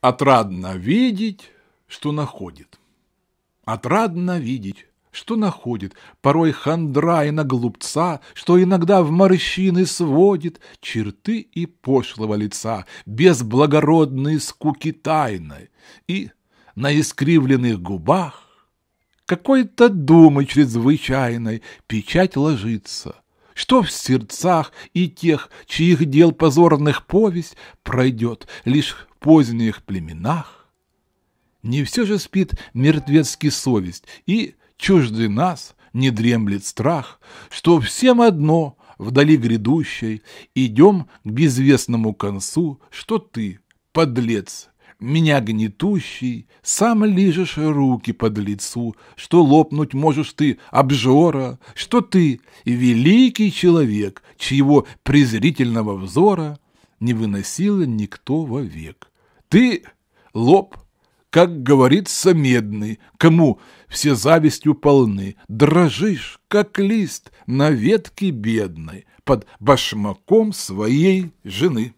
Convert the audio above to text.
Отрадно видеть, что находит. Отрадно видеть, что находит, порой хандра и на глупца, что иногда в морщины сводит черты и пошлого лица, без благородной скуки тайной, и на искривленных губах какой-то думы чрезвычайной печать ложится, что в сердцах и тех, чьих дел позорных повесть пройдет лишь поздних племенах? Не все же спит мертвецкий совесть, и чужды нас не дремлет страх, что всем одно вдали грядущей идем к безвестному концу, что ты, подлец, меня гнетущий, сам лижешь руки под лицу, что лопнуть можешь ты, обжора, что ты, великий человек, чьего презрительного взора — не выносила никто вовек. Ты лоб, как говорится, медный, кому все завистью полны, дрожишь, как лист на ветке бедной, под башмаком своей жены.